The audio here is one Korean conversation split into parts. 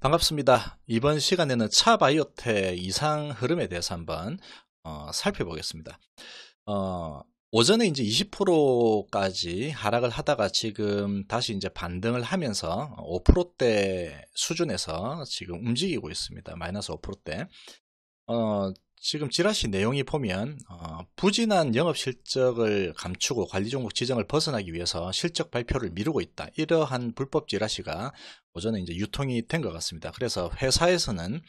반갑습니다. 이번 시간에는 차 바이오텍 이상 흐름에 대해서 한번 어, 살펴보겠습니다. 어, 오전에 이제 20%까지 하락을 하다가 지금 다시 이제 반등을 하면서 5%대 수준에서 지금 움직이고 있습니다. 마이너스 5%대. 어, 지금 지라시 내용이 보면 어, 부진한 영업 실적을 감추고 관리 종목 지정을 벗어나기 위해서 실적 발표를 미루고 있다. 이러한 불법 지라시가 오전에 이제 유통이 된 것 같습니다. 그래서 회사에서는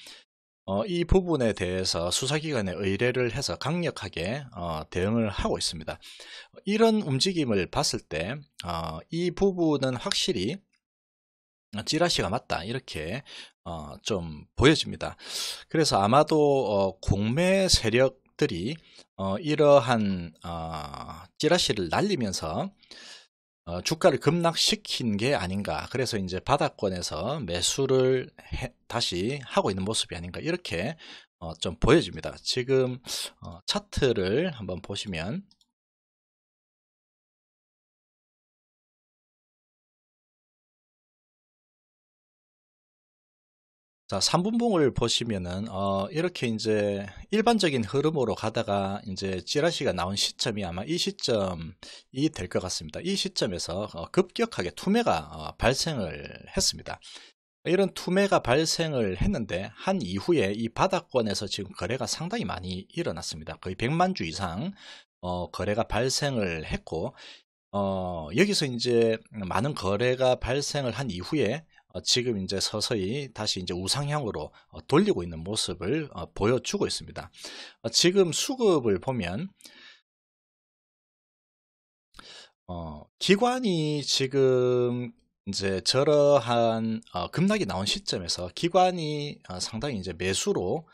어, 이 부분에 대해서 수사기관에 의뢰를 해서 강력하게 어, 대응을 하고 있습니다. 이런 움직임을 봤을 때이 어, 부분은 확실히 아, 찌라시가 맞다 이렇게 어, 좀 보여집니다. 그래서 아마도 어, 공매 세력들이 어, 이러한 어, 찌라시를 날리면서 어, 주가를 급락시킨 게 아닌가. 그래서 이제 바닥권에서 매수를 해, 다시 하고 있는 모습이 아닌가 이렇게 어, 좀 보여집니다. 지금 차트를 한번 보시면 자, 3분봉을 보시면은, 어, 이렇게 이제 일반적인 흐름으로 가다가 이제 찌라시가 나온 시점이 아마 이 시점이 될 것 같습니다. 이 시점에서 어, 급격하게 투매가 어, 발생을 했습니다. 이런 투매가 발생을 했는데 한 이후에 이 바닥권에서 지금 거래가 상당히 많이 일어났습니다. 거의 100만 주 이상 어, 거래가 발생을 했고 어, 여기서 이제 많은 거래가 발생을 한 이후에 어, 지금 이제 서서히 다시 이제 우상향으로 어, 돌리고 있는 모습을 어, 보여주고 있습니다. 지금 수급을 보면 기관이 지금 이제 저러한 급락이 나온 시점에서 기관이 상당히 이제 매수로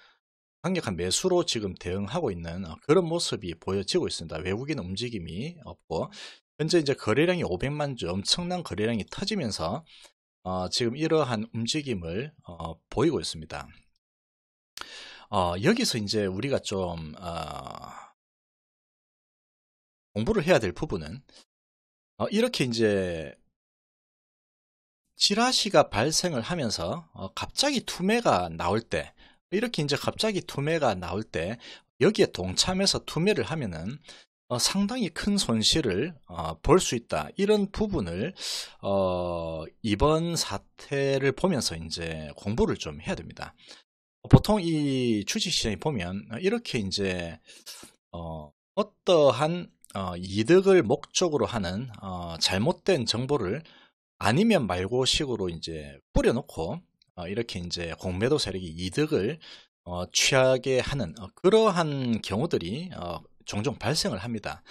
강력한 매수로 지금 대응하고 있는 그런 모습이 보여지고 있습니다. 외국인 움직임이 없고 현재 이제 거래량이 500만 주 엄청난 거래량이 터지면서 어, 지금 이러한 움직임을 어, 보이고 있습니다. 어, 여기서 이제 우리가 좀 어, 공부를 해야 될 부분은 어, 이렇게 이제 지라시가 발생을 하면서 어, 갑자기 투매가 나올 때 이렇게 이제 갑자기 투매가 나올 때 여기에 동참해서 투매를 하면은 어, 상당히 큰 손실을 어, 볼수 있다. 이런 부분을 어, 이번 사태를 보면서 이제 공부를 좀 해야 됩니다. 보통 이 주식시장에 보면 어, 이렇게 이제 어, 떠한 어, 이득을 목적으로 하는 어, 잘못된 정보를 아니면 말고 식으로 이제 뿌려놓고 이렇게 이제 공매도 세력이 이득을 취하게 하는 그러한 경우들이 종종 발생을 합니다.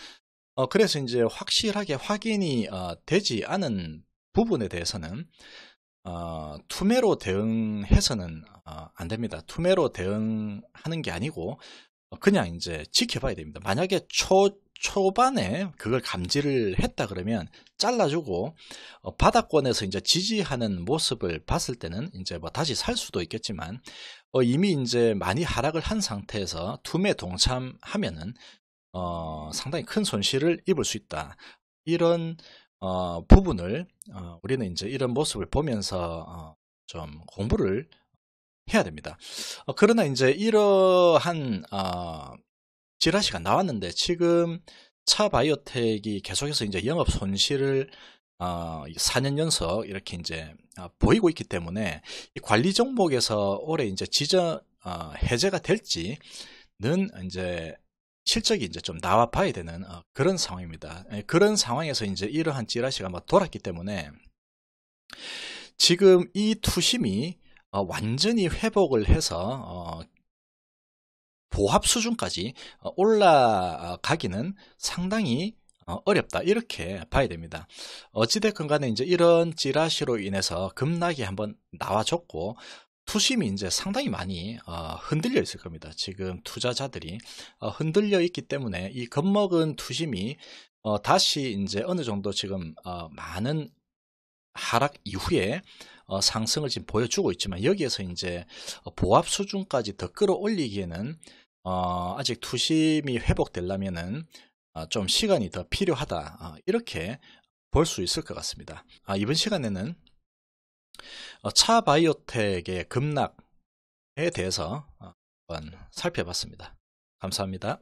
어, 그래서 이제 확실하게 확인이 어, 되지 않은 부분에 대해서는 어, 투매로 대응해서는 어, 안 됩니다. 투매로 대응하는 게 아니고 어, 그냥 이제 지켜봐야 됩니다. 만약에 초 초반에 그걸 감지를 했다 그러면 잘라주고 어, 바닥권에서 이제 지지하는 모습을 봤을 때는 이제 뭐 다시 살 수도 있겠지만 이미 이제 많이 하락을 한 상태에서 투매 동참하면은 어, 상당히 큰 손실을 입을 수 있다. 이런 어, 부분을 어, 우리는 이제 이런 모습을 보면서 어, 좀 공부를 해야 됩니다. 어, 그러나 이제 이러한 어, 지라시가 나왔는데 지금 차 바이오텍이 계속해서 이제 영업 손실을 4년 연속 이렇게 이제 보이고 있기 때문에 관리 종목에서 올해 이제 지정 해제가 될지는 이제 실적이 이제 좀 나와봐야 되는 어, 그런 상황입니다. 예, 그런 상황에서 이제 이러한 찌라시가 막 돌았기 때문에 지금 이 투심이 어, 완전히 회복을 해서 어, 보합 수준까지 어, 올라가기는 상당히 어, 어렵다 이렇게 봐야 됩니다. 어찌됐건 간에 이제 이런 찌라시로 인해서 급락이 한번 나와줬고 투심이 이제 상당히 많이 어, 흔들려 있을 겁니다. 지금 투자자들이 어, 흔들려 있기 때문에 이 겁먹은 투심이 어, 다시 이제 어느 정도 지금 어, 많은 하락 이후에 어, 상승을 지금 보여주고 있지만 여기에서 이제 어, 보합 수준까지 더 끌어올리기에는 아직 투심이 회복되려면은 좀 시간이 더 필요하다 이렇게 볼 수 있을 것 같습니다. 아, 이번 시간에는 어, 차 바이오텍의 급락에 대해서 어, 한번 살펴봤습니다. 감사합니다.